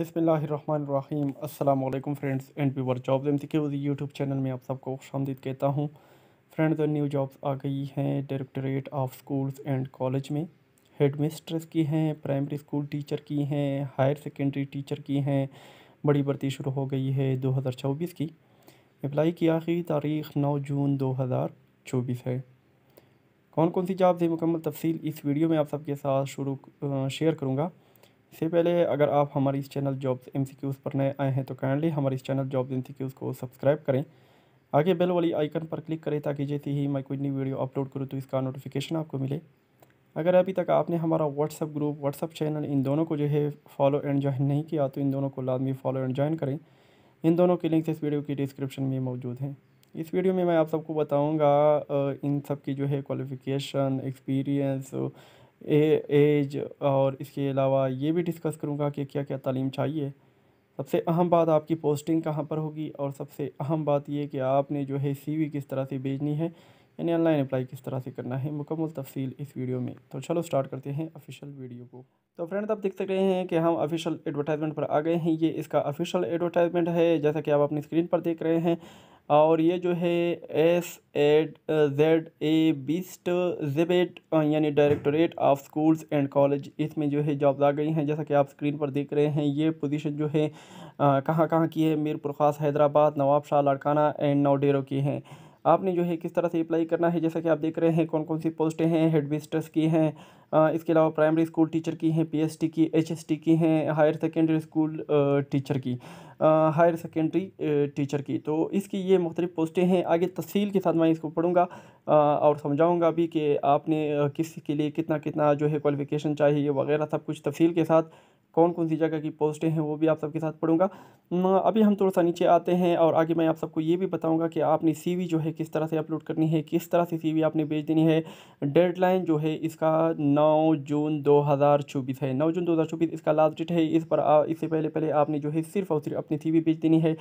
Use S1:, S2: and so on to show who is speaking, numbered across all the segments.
S1: बसमीम अल्लाम friends and viewer jobs M K YouTube channel में आप सबको खुश आमदीद कहता हूँ फ्रेंड्स न्यू जॉब्स आ गई हैं directorate of schools and college में हेड मिस्ट्रेस की हैं प्राइमरी स्कूल टीचर की हैं हायर सेकेंडरी टीचर की हैं बड़ी भर्ती शुरू हो गई है दो हज़ार चौबीस की अप्लाई की आखिरी तारीख नौ जून दो हज़ार चौबीस है कौन कौन सी जॉब्स है मुकम्मल तफसील इस वीडियो में आप सबके साथ शुरू शेयर करूँगा इससे पहले अगर आप हमारे इस चैनल जॉब्स एम पर नए आए हैं तो काइंडली हमारे इस चैनल जॉब्स एम को सब्सक्राइब करें आगे बेल वाली आइकन पर क्लिक करें ताकि जैसे ही मैं कोई नई वीडियो अपलोड करूँ तो इसका नोटिफिकेशन आपको मिले अगर अभी तक आपने हमारा व्हाट्सअप ग्रुप व्हाट्सअप चैनल इन दोनों को जो है फॉलो एंड ज्वाइन नहीं किया तो इन दोनों को लाजमी फॉलो एंड ज्वाइन करें इन दोनों के लिंक्स इस वीडियो की डिस्क्रिप्शन में मौजूद हैं इस वीडियो में मैं आप सबको बताऊंगा इन सब की जो है क्वालिफ़िकेशन एक्सपीरियंस एज और इसके अलावा ये भी डिस्कस करूँगा कि क्या क्या तालीम चाहिए सबसे अहम बात आपकी पोस्टिंग कहाँ पर होगी और सबसे अहम बात यह कि आपने जो है सीवी किस तरह से भेजनी है यानी ऑनलाइन अप्लाई किस तरह से करना है मुकम्मल तफसील इस वीडियो में तो चलो स्टार्ट करते हैं ऑफिशियल वीडियो को तो फ्रेंड्स आप देख सक रहे हैं कि हम ऑफिशियल एडवर्टाइजमेंट पर आ गए हैं ये इसका ऑफिशियल एडवर्टाइजमेंट है जैसा कि आप अपनी स्क्रीन पर देख रहे हैं और ये जो है एस एड जेड ए बीस्ट जेबेट यानी directorate of schools and college इसमें जो है जॉब्स आ गई हैं जैसा कि आप स्क्रीन पर देख रहे हैं ये पोजीशन जो है कहाँ कहाँ की है मीरपुर खास हैदराबाद नवाबशाह लड़काना एंड नौडेरो की हैं आपने जो है किस तरह से अप्लाई करना है जैसा कि आप देख रहे हैं कौन कौन सी पोस्टें हैं मिस्टर्स की हैं इसके अलावा प्राइमरी स्कूल टीचर की हैं पीएसटी की एचएसटी की हैं हायर सेकेंडरी स्कूल टीचर की हायर सेकेंडरी टीचर की तो इसकी ये मुख्तलि पोस्टें हैं आगे तफसील के साथ मैं इसको पढ़ूँगा और समझाऊँगा भी कि आपने किस के लिए कितना कितना जो है क्वालिफ़िकेशन चाहिए वगैरह सब कुछ तफसील के साथ कौन कौन सी जगह की पोस्टें हैं वो भी आप सबके साथ पढ़ूंगा अभी हम थोड़ा सा नीचे आते हैं और आगे मैं आप सबको ये भी बताऊंगा कि आपने सीवी जो है किस तरह से अपलोड करनी है किस तरह से सीवी आपने भेज देनी है डेडलाइन जो है इसका नौ जून दो हज़ार चौबीस है नौ जून दो हज़ार चौबीस इसका लास्ट डेट है इस पर इससे पहले पहले आपने जो है सिर्फ और सिर्फ अपनी सी भेज देनी है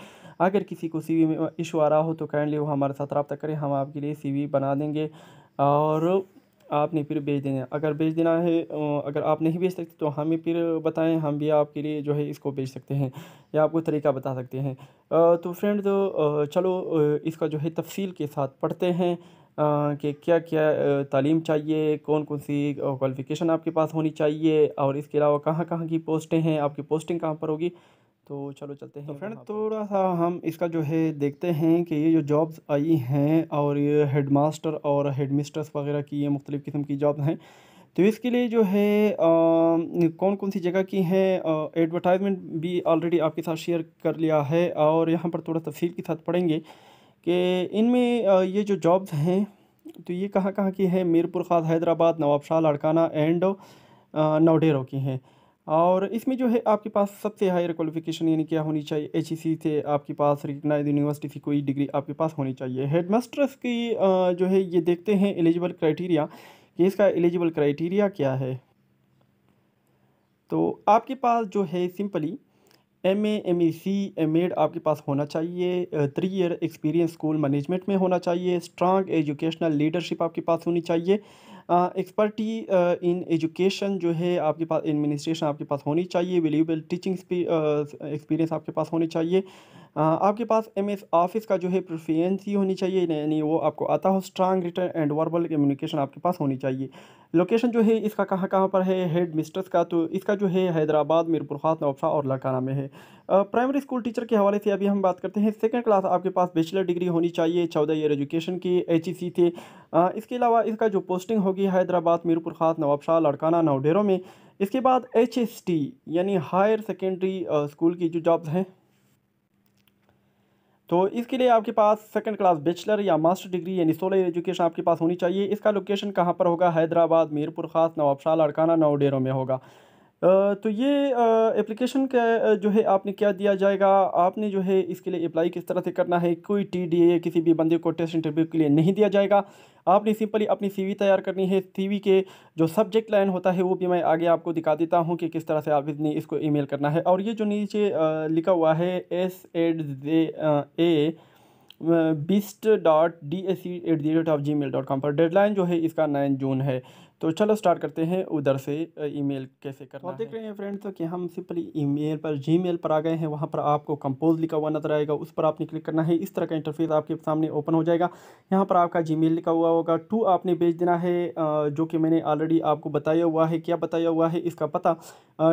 S1: अगर किसी को सी में इशू आ रहा हो तो काइंडली वो हमारे साथ रबता करें हम आपके लिए सी बना देंगे और आपने फिर भेज देना है अगर भेज देना है अगर आप नहीं भेज सकते तो हमें फिर बताएं हम भी आपके लिए जो है इसको भेज सकते हैं या आपको तरीका बता सकते हैं तो फ्रेंड तो चलो इसका जो है तफसील के साथ पढ़ते हैं कि क्या क्या तालीम चाहिए कौन कौन सी क्वालिफ़िकेशन आपके पास होनी चाहिए और इसके अलावा कहाँ कहाँ की पोस्टें हैं आपकी पोस्टिंग कहाँ पर होगी तो चलो चलते हैं तो फ्रेंड थोड़ा सा हम इसका जो है देखते हैं कि ये जो जॉब्स आई हैं और ये हेड मास्टर और हेड मिस्ट्रेस वगैरह की ये मुख्तलि किस्म की जॉब हैं तो इसके लिए जो है आ, कौन कौन सी जगह की हैं एडवर्टाइजमेंट भी ऑलरेडी आपके साथ शेयर कर लिया है और यहाँ पर थोड़ा तफसील के साथ पढ़ेंगे कि इनमें ये जो जॉब्स हैं तो ये कहाँ कहाँ की है मीरपुर खास हैदराबाद नवाबशाह लड़काना एंड नवडेरों की हैं और इसमें जो है आपके पास सबसे हायर क्वालिफिकेशन यानी क्या होनी चाहिए एच e से आपके पास रिकगनाइज यूनिवर्सिटी से कोई डिग्री आपके पास होनी चाहिए हेड मास्टर्स की जो है ये देखते हैं एलिजिबल क्राइटेरिया कि इसका एलिजिबल क्राइटेरिया क्या है तो आपके पास जो है simply M M E C M Ed आपके पास होना चाहिए three year experience school management में होना चाहिए स्ट्रांग एजुकेशनल लीडरशिप आपके पास होनी चाहिए एक्सपर्टी इन एजुकेशन जो है आपके पास एडमिनिस्ट्रेशन आपके पास होनी चाहिए वेल्यूबल टीचिंग एक्सपीरियंस आपके पास होनी चाहिए आपके पास एम एस ऑफिस का जो है प्रोफियंसी होनी चाहिए यानी वो आपको आता हो strong written and verbal communication आपके पास होनी चाहिए लोकेशन जो है इसका कहाँ कहाँ पर है हेड मिस्ट्रेस का तो इसका जो है हैदराबाद मीरपुर खास नौफा और लकाना में है प्राइमरी स्कूल टीचर के हवाले से अभी हम बात करते हैं सेकेंड क्लास आपके पास बैचलर डिग्री होनी चाहिए चौदह ईयर एजुकेशन की एच ई थे इसके अलावा इसका जो पोस्टिंग होगी हैदराबाद मीरपुर खास नवाबशाह लड़काना नवडेरों में इसके बाद एच एस टी यानी हायर सेकेंडरी स्कूल की जो जॉब्स हैं तो इसके लिए आपके पास सेकंड क्लास बैचलर या मास्टर डिग्री यानी सोलह ईयर एजुकेशन आपके पास होनी चाहिए इसका लोकेशन कहाँ पर होगा हैदराबाद मीरपुर खास नवाबशाह लड़काना नवडेरों में होगा तो ये एप्लीकेशन का जो है आपने क्या दिया जाएगा आपने जो है इसके लिए अप्लाई किस तरह से करना है कोई टी डी ए किसी भी बंदे को टेस्ट इंटरव्यू के लिए नहीं दिया जाएगा आपने सिंपली अपनी सीवी तैयार करनी है सीवी के जो सब्जेक्ट लाइन होता है वो भी मैं आगे आपको दिखा देता हूँ कि किस तरह से आपने इसको मेल करना है और ये जो नीचे लिखा हुआ है एस एड ए बिस्ट dot D S C at the rate of Gmail dot com पर डेडलाइन जो है इसका नाइन जून है तो चलो स्टार्ट करते हैं उधर से ईमेल कैसे करना तो आप देख रहे हैं फ्रेंड्स तो कि हम सिंपली ईमेल पर जीमेल पर आ गए हैं वहाँ पर आपको कंपोज लिखा हुआ नजर आएगा उस पर आपने क्लिक करना है इस तरह का इंटरफेस आपके सामने ओपन हो जाएगा यहाँ पर आपका जी लिखा हुआ होगा टू आपने भेज देना है जो कि मैंने ऑलरेडी आपको बताया हुआ है क्या बताया हुआ है इसका पता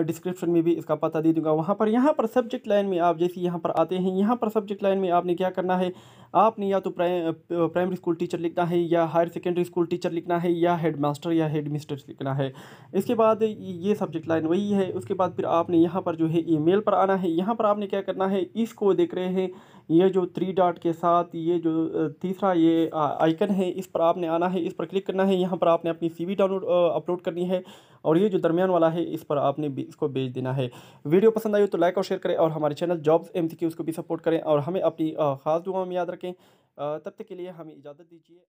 S1: डिस्क्रिप्शन में भी इसका पता दे दूँगा वहाँ पर यहाँ पर सब्जेक्ट लाइन में आप जैसे यहाँ पर आते हैं यहाँ पर सब्जेक्ट लाइन में आपने क्या करना है आपने या तो प्राइमरी स्कूल टीचर लिखना है या हायर सेकेंडरी स्कूल टीचर लिखना है या हेड मास्टर या हेड मिस्ट्रेस लिखना है इसके बाद ये सब्जेक्ट लाइन वही है उसके बाद फिर आपने यहाँ पर जो है ईमेल पर आना है यहाँ पर आपने क्या करना है इसको देख रहे हैं ये जो थ्री डॉट के साथ ये जो तीसरा ये आइकन है इस पर आपने आना है इस पर क्लिक करना है यहाँ पर आपने अपनी सीवी डाउनलोड अपलोड करनी है और ये जो दरमियान वाला है इस पर आपने इसको बेच देना है वीडियो पसंद आई हो तो लाइक और शेयर करें और हमारे चैनल जॉब्स एम को भी सपोर्ट करें और हमें अपनी ख़ास दुआ में याद रखें तब तक के लिए हमें इजाज़त दीजिए